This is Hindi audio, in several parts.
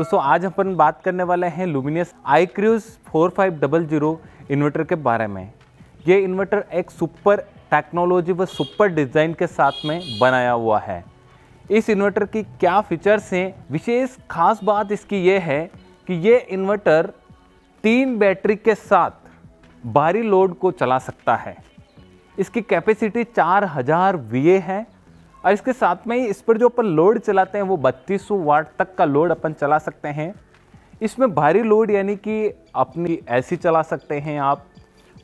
दोस्तों आज अपन बात करने वाले हैं Luminous I cruise four five double zero inverter के बारे में ये इन्वर्टर एक सुपर टेक्नोलॉजी व सुपर डिज़ाइन के साथ में बनाया हुआ है इस इन्वर्टर की क्या फीचर्स हैं विशेष खास बात इसकी ये है कि ये इन्वर्टर तीन बैटरी के साथ भारी लोड को चला सकता है इसकी कैपेसिटी 4000 हज़ार वी है और इसके साथ में ही इस पर जो अपन लोड चलाते हैं वो बत्तीस वाट तक का लोड अपन चला सकते हैं इसमें भारी लोड यानी कि अपनी ऐसी चला सकते हैं आप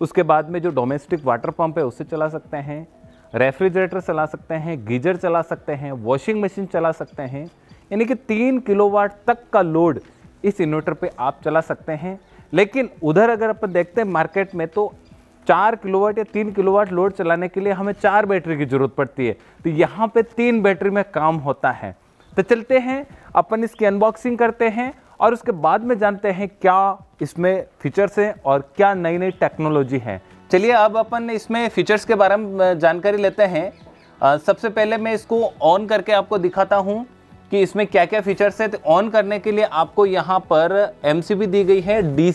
उसके बाद में जो डोमेस्टिक वाटर पंप है उसे चला सकते हैं रेफ्रिजरेटर चला सकते हैं गीजर चला सकते हैं वॉशिंग मशीन चला सकते हैं यानी कि तीन किलोवाट तक का लोड इस इन्वर्टर पे आप चला सकते हैं लेकिन उधर अगर अपन देखते हैं मार्केट में तो चार किलोवाट या तीन किलोवाट लोड चलाने के लिए हमें चार बैटरी की ज़रूरत पड़ती है तो यहाँ पे तीन बैटरी में काम होता है तो चलते हैं अपन इसकी अनबॉक्सिंग करते हैं और उसके बाद में जानते हैं क्या इसमें फीचर्स हैं और क्या नई नई टेक्नोलॉजी है चलिए अब अपन इसमें फीचर्स के बारे में जानकारी लेते हैं सबसे पहले मैं इसको ऑन करके आपको दिखाता हूँ कि इसमें क्या क्या फीचर्स है तो ऑन करने के लिए आपको यहाँ पर एम दी गई है डी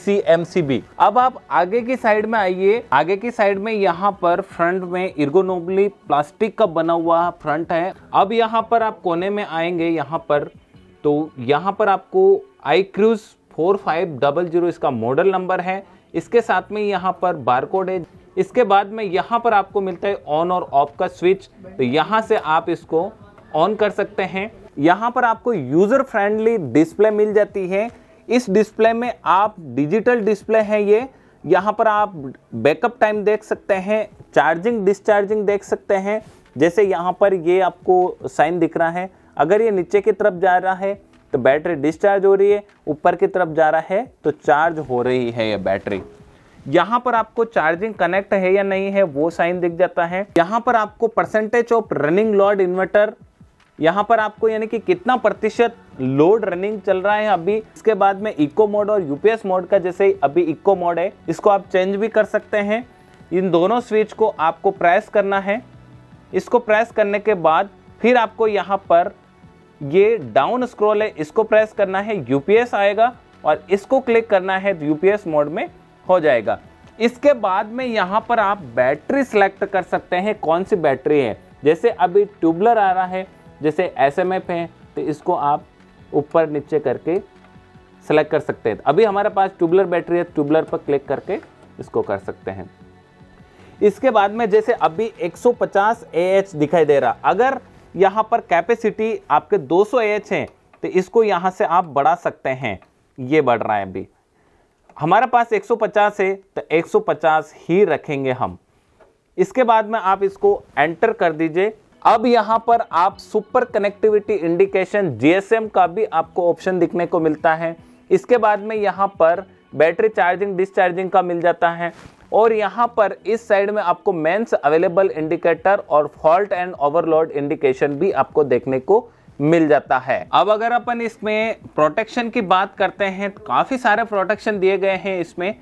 अब आप आगे की साइड में आइए आगे की साइड में यहाँ पर फ्रंट में इर्गोनोबली प्लास्टिक का बना हुआ फ्रंट है अब यहाँ पर आप कोने में आएंगे यहाँ पर तो यहाँ पर आपको I cruise four five double zero इसका मॉडल नंबर है इसके साथ में यहाँ पर बारकोड है इसके बाद में यहाँ पर आपको मिलता है ऑन और ऑफ का स्विच तो यहाँ से आप इसको ऑन कर सकते हैं यहाँ पर आपको यूज़र फ्रेंडली डिस्प्ले मिल जाती है इस डिस्प्ले में आप डिजिटल डिस्प्ले है ये यहाँ पर आप बैकअप टाइम देख सकते हैं चार्जिंग डिस्चार्जिंग देख सकते हैं जैसे यहाँ पर ये आपको साइन दिख रहा है अगर ये नीचे की तरफ जा रहा है तो बैटरी डिस्चार्ज हो रही है ऊपर की तरफ जा रहा है तो चार्ज हो रही है ये बैटरी यहाँ पर आपको चार्जिंग कनेक्ट है या नहीं है वो साइन दिख जाता है यहाँ पर आपको percentage of running load inverter यहाँ पर आपको यानी कि कितना प्रतिशत लोड रनिंग चल रहा है अभी इसके बाद में इको मोड और यूपीएस मोड का जैसे अभी इको मोड है इसको आप चेंज भी कर सकते हैं इन दोनों स्विच को आपको प्रेस करना है इसको प्रेस करने के बाद फिर आपको यहाँ पर ये डाउन स्क्रॉल है इसको प्रेस करना है यूपीएस आएगा और इसको क्लिक करना है यूपीएस तो मोड में हो जाएगा इसके बाद में यहाँ पर आप बैटरी सेलेक्ट कर सकते हैं कौन सी बैटरी है जैसे अभी ट्यूबलर आ रहा है जैसे एस एम एफ है तो इसको आप ऊपर नीचे करके सेलेक्ट कर सकते हैं अभी हमारे पास ट्यूबलर बैटरी है ट्यूबलर पर क्लिक करके इसको कर सकते हैं इसके बाद में जैसे अभी 150 एच AH दिखाई दे रहा अगर यहाँ पर कैपेसिटी आपके 200 एच AH हैं तो इसको यहाँ से आप बढ़ा सकते हैं ये बढ़ रहा है अभी हमारे पास 150 है तो 150 ही रखेंगे हम इसके बाद में आप इसको एंटर कर दीजिए अब यहां पर आप सुपर कनेक्टिविटी इंडिकेशन जीएसएम का भी आपको ऑप्शन दिखने को मिलता है इसके बाद में यहाँ पर बैटरी चार्जिंग डिस्चार्जिंग का मिल जाता है और यहाँ पर इस साइड में आपको मेंस अवेलेबल इंडिकेटर और फॉल्ट एंड ओवरलोड इंडिकेशन भी आपको देखने को मिल जाता है अब अगर अपन इसमें प्रोटेक्शन की बात करते हैं तो काफ़ी सारे प्रोटेक्शन दिए गए हैं इसमें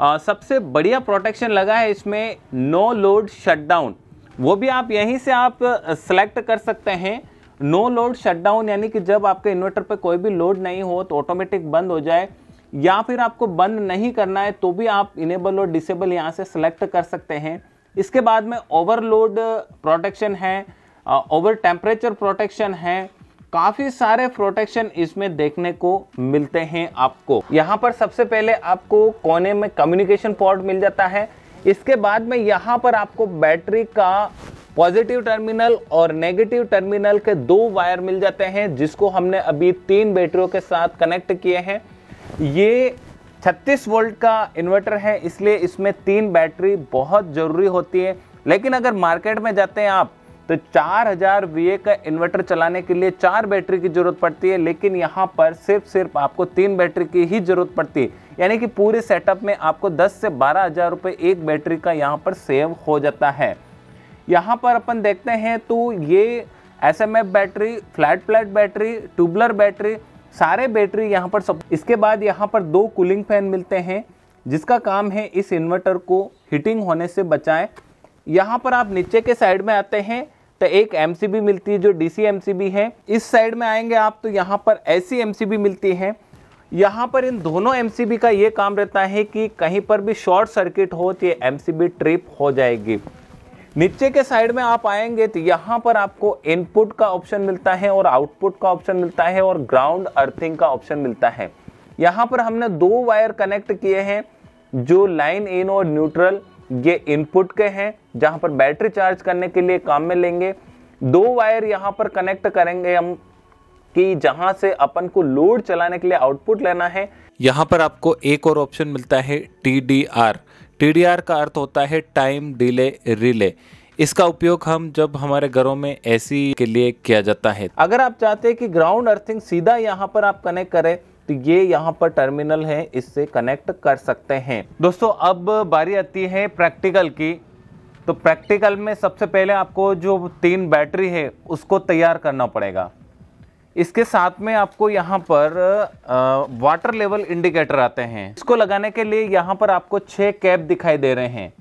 आ, सबसे बढ़िया प्रोटेक्शन लगा है इसमें नो लोड शटडाउन वो भी आप यहीं से आप सेलेक्ट कर सकते हैं नो लोड शटडाउन यानी कि जब आपके इन्वर्टर पर कोई भी लोड नहीं हो तो ऑटोमेटिक बंद हो जाए या फिर आपको बंद नहीं करना है तो भी आप इनेबल और डिसेबल यहाँ से सेलेक्ट कर सकते हैं इसके बाद में ओवरलोड प्रोटेक्शन है ओवर टेम्परेचर प्रोटेक्शन है काफ़ी सारे प्रोटेक्शन इसमें देखने को मिलते हैं आपको यहाँ पर सबसे पहले आपको कोने में कम्युनिकेशन पॉड मिल जाता है इसके बाद में यहाँ पर आपको बैटरी का पॉजिटिव टर्मिनल और नेगेटिव टर्मिनल के दो वायर मिल जाते हैं जिसको हमने अभी तीन बैटरियों के साथ कनेक्ट किए हैं ये 36 वोल्ट का इन्वर्टर है इसलिए इसमें तीन बैटरी बहुत ज़रूरी होती है लेकिन अगर मार्केट में जाते हैं आप तो 4000 हज़ार का इन्वर्टर चलाने के लिए चार बैटरी की ज़रूरत पड़ती है लेकिन यहाँ पर सिर्फ सिर्फ आपको तीन बैटरी की ही ज़रूरत पड़ती है यानी कि पूरे सेटअप में आपको 10 से बारह हज़ार रुपये एक बैटरी का यहाँ पर सेव हो जाता है यहाँ पर अपन देखते हैं तो ये एस battery flat flat battery tubular battery सारे बैटरी यहाँ पर सब इसके बाद यहाँ पर दो कूलिंग फैन मिलते हैं जिसका काम है इस इन्वर्टर को हीटिंग होने से बचाएं यहाँ पर आप नीचे के साइड में आते हैं तो एक एम मिलती है जो डी सी है इस साइड में आएंगे आप तो यहाँ पर ऐसी एम मिलती है यहाँ पर इन दोनों एम का ये काम रहता है कि कहीं पर भी शॉर्ट सर्किट हो तो ये एम ट्रिप हो जाएगी नीचे के साइड में आप आएंगे तो यहाँ पर आपको इनपुट का ऑप्शन मिलता है और आउटपुट का ऑप्शन मिलता है और ग्राउंड अर्थिंग का ऑप्शन मिलता है यहाँ पर हमने दो वायर कनेक्ट किए हैं जो लाइन इन और न्यूट्रल ये इनपुट के हैं जहां पर बैटरी चार्ज करने के लिए काम में लेंगे दो वायर यहां पर कनेक्ट करेंगे हम कि जहां से अपन को लोड चलाने के लिए आउटपुट लेना है यहां पर आपको एक और ऑप्शन मिलता है T D R T D R का अर्थ होता है टाइम डिले रिले इसका उपयोग हम जब हमारे घरों में एसी के लिए किया जाता है अगर आप चाहते हैं कि ग्राउंड अर्थिंग सीधा यहाँ पर आप कनेक्ट करें तो ये यहाँ पर टर्मिनल है इससे कनेक्ट कर सकते हैं दोस्तों अब बारी आती है प्रैक्टिकल की तो प्रैक्टिकल में सबसे पहले आपको जो तीन बैटरी है उसको तैयार करना पड़ेगा इसके साथ में आपको यहाँ पर वाटर लेवल इंडिकेटर आते हैं इसको लगाने के लिए यहाँ पर आपको छः कैप दिखाई दे रहे हैं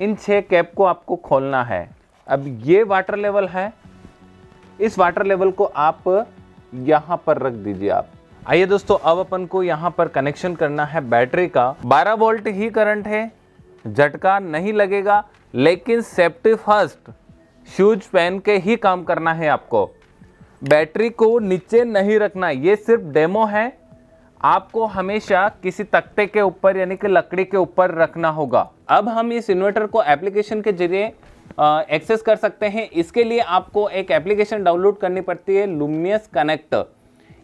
इन छः कैप को आपको खोलना है अब ये वाटर लेवल है इस वाटर लेवल को आप यहाँ पर रख दीजिए आप आइए दोस्तों अब अपन को यहाँ पर कनेक्शन करना है बैटरी का 12 वोल्ट ही करंट है झटका नहीं लगेगा लेकिन सेफ्टी फर्स्ट शूज पहन के ही काम करना है आपको बैटरी को नीचे नहीं रखना ये सिर्फ डेमो है आपको हमेशा किसी तख्ते के ऊपर यानी कि लकड़ी के ऊपर रखना होगा अब हम इस इन्वर्टर को एप्लीकेशन के जरिए एक्सेस कर सकते हैं इसके लिए आपको एक एप्लीकेशन डाउनलोड करनी पड़ती है लुमियस कनेक्ट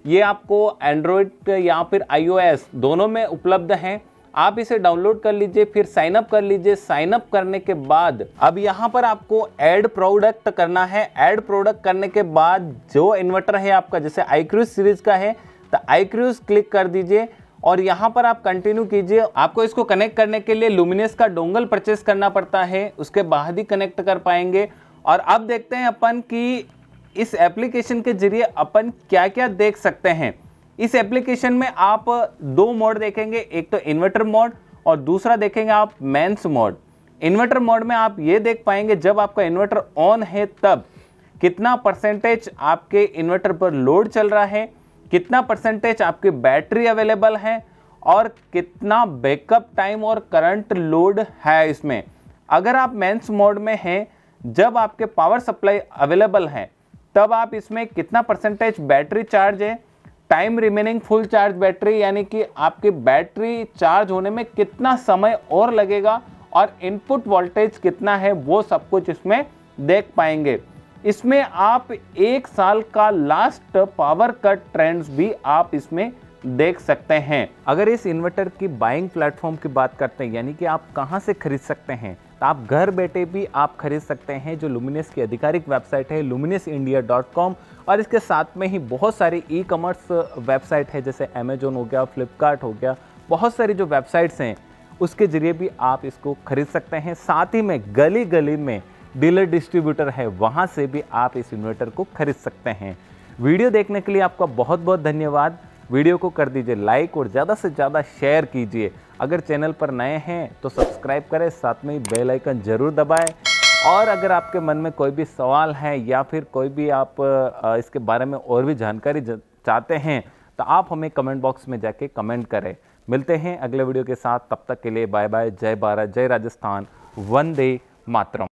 ये आपको एंड्रॉयड या फिर आईओएस दोनों में उपलब्ध हैं आप इसे डाउनलोड कर लीजिए फिर साइन अप कर लीजिए साइन अप करने के बाद अब यहाँ पर आपको एड प्रोडक्ट करना है एड प्रोडक्ट करने के बाद जो इन्वर्टर है आपका जैसे आईक्रूज सीरीज का है तो आईक्रूज क्लिक कर दीजिए और यहाँ पर आप कंटिन्यू कीजिए आपको इसको कनेक्ट करने के लिए लुमिनियस का डोंगल परचेस करना पड़ता है उसके बाद ही कनेक्ट कर पाएंगे और अब देखते हैं अपन की इस एप्लीकेशन के जरिए अपन क्या क्या देख सकते हैं इस एप्लीकेशन में आप दो मोड देखेंगे एक तो इन्वर्टर मोड और दूसरा देखेंगे आप मेंस मोड इन्वर्टर मोड में आप ये देख पाएंगे जब आपका इन्वर्टर ऑन है तब कितना परसेंटेज आपके इन्वर्टर पर लोड चल रहा है कितना परसेंटेज आपकी बैटरी अवेलेबल है और कितना बैकअप टाइम और करंट लोड है इसमें अगर आप मेंस मोड में हैं जब आपके पावर सप्लाई अवेलेबल हैं तब आप इसमें कितना परसेंटेज बैटरी चार्ज है time remaining full charge battery यानी कि आपकी बैटरी चार्ज होने में कितना समय और लगेगा और इनपुट वोल्टेज कितना है वो सब कुछ इसमें देख पाएंगे इसमें आप एक साल का लास्ट पावर कट ट्रेंड्स भी आप इसमें देख सकते हैं अगर इस इन्वर्टर की बाइंग प्लेटफॉर्म की बात करते हैं यानी कि आप कहाँ से खरीद सकते हैं तो आप घर बैठे भी आप खरीद सकते हैं जो लुमिनस की आधिकारिक वेबसाइट है लुमिनस इंडिया डॉट कॉम और इसके साथ में ही बहुत सारी ई कॉमर्स वेबसाइट है जैसे अमेजोन हो गया फ्लिपकार्ट हो गया बहुत सारी जो वेबसाइट्स हैं उसके ज़रिए भी आप इसको खरीद सकते हैं साथ ही में गली गली में डीलर डिस्ट्रीब्यूटर है वहाँ से भी आप इस इन्वर्टर को खरीद सकते हैं वीडियो देखने के लिए आपका बहुत बहुत धन्यवाद वीडियो को कर दीजिए लाइक और ज़्यादा से ज़्यादा शेयर कीजिए अगर चैनल पर नए हैं तो सब्सक्राइब करें साथ में ही बेल आइकन ज़रूर दबाएं और अगर आपके मन में कोई भी सवाल है या फिर कोई भी आप इसके बारे में और भी जानकारी चाहते हैं तो आप हमें कमेंट बॉक्स में जाके कमेंट करें मिलते हैं अगले वीडियो के साथ तब तक के लिए बाय बाय जय भारत जय राजस्थान वंदे मातरम